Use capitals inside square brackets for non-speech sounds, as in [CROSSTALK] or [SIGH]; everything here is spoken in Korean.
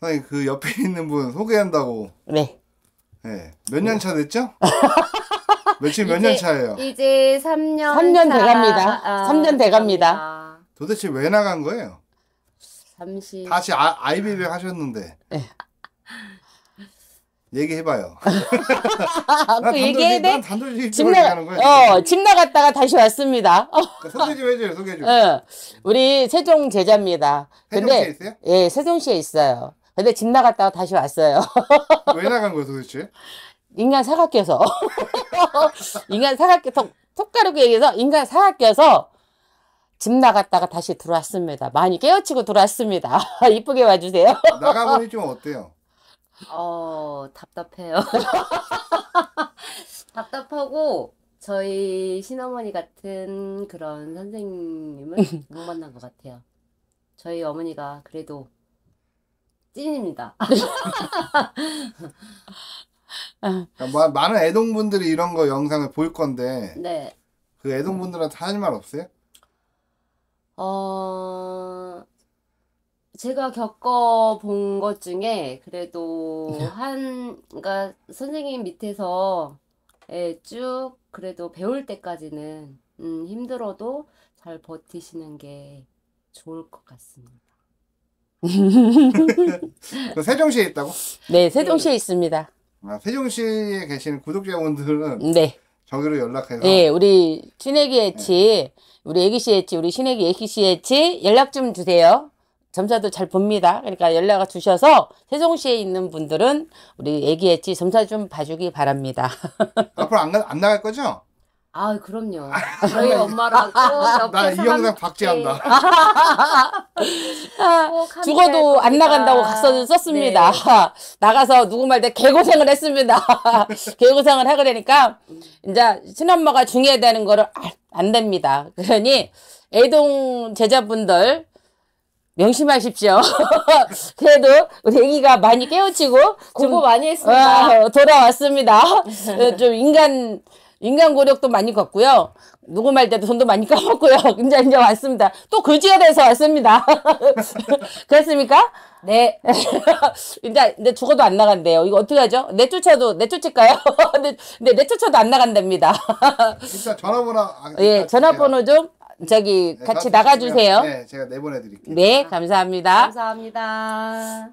선생님 그 옆에 [LAUGHS] 있는 분 소개한다고. 네. 네. 예. 몇 년 차 됐죠? [LAUGHS] 며칠 몇 년 차예요? 이제 3년 3년 돼갑니다. 아, 어, 3년 돼갑니다. 도대체 왜 나간 거예요? 30... 다시 아, 아이비백 하셨는데. 네. 얘기해봐요. [LAUGHS] 그 얘기해야 집 나, 어, 집 나갔다가 다시 왔습니다. 어. 그러니까 소개 좀 해줘요, 소개 좀. 어, 우리 세종 제자입니다. 세종시에 있어요? 예, 세종시에 있어요. 근데 집 나갔다가 다시 왔어요. [LAUGHS] 왜 나간 거야 도대체? 인간 사가 껴서. [LAUGHS] 인간 사가 껴서, 톡가르고 얘기해서 인간 사가 껴서 집 나갔다가 다시 들어왔습니다. 많이 깨어치고 들어왔습니다. [LAUGHS] 이쁘게 봐주세요. 나가보니 좀 어때요? 어, 답답해요. 답답하고, 저희 신어머니 같은 그런 선생님을 못 만난 것 같아요. 저희 어머니가 그래도 찐입니다. [LAUGHS] 그 많은 애동분들이 이런 거 영상을 볼 건데 네. 그 애동분들한테 할말 없어요? 어... 제가 겪어본 것 중에 그래도 네. 한그니까 선생님 밑에서 예, 쭉 그래도 배울 때까지는 음, 힘들어도 잘 버티시는 게 좋을 것 같습니다. 그 세종시에 있다고? 네, 세종시에 있습니다. 아, 세종시에 계시는 구독자분들은 네. 저기로 연락해서 네, 우리 신애기 애치, 우리 애기씨 애치, 우리 신애기 애기씨 애치 연락 좀 주세요. 점사도 잘 봅니다. 그러니까 연락을 주셔서 세종시에 있는 분들은 우리 애기 애치 점사 좀 봐주기 바랍니다. [LAUGHS] 앞으로 안, 안 나갈 거죠? 아 그럼요. 아, 저희 엄마랑 나이 영상 박제한다. [LAUGHS] 어, 죽어도 안 나간다고 각서를 네. 썼습니다. 네. [LAUGHS] 나가서 누구 말대 개고생을 했습니다. [LAUGHS] 개고생을 하그러니까 이제 친엄마가 중요하다는 거를 아, 안 됩니다. 그러니 애동 제자분들 명심하십시오. [LAUGHS] 그래도 우리 애기가 많이 깨우치고 공부 많이 했습니다. 아, 돌아왔습니다. 좀 인간 인간 고력도 많이 걷고요. 누구 말 때도 돈도 많이 까먹고요. 이제 [LAUGHS] 이제 왔습니다. 또 그 지역에서 왔습니다. [LAUGHS] 그렇습니까? 네. 이제, [LAUGHS] 이제 죽어도 안 나간대요. 이거 어떻게 하죠? 내쫓아도, 내쫓을까요? 근데, 내쫓아도 안 나간단니다. 진짜 전화번호. 아, 예, 전화번호 좀 저기 네, 같이 나가주세요. 네, 제가 내보내드릴게요. 네, 감사합니다. 감사합니다.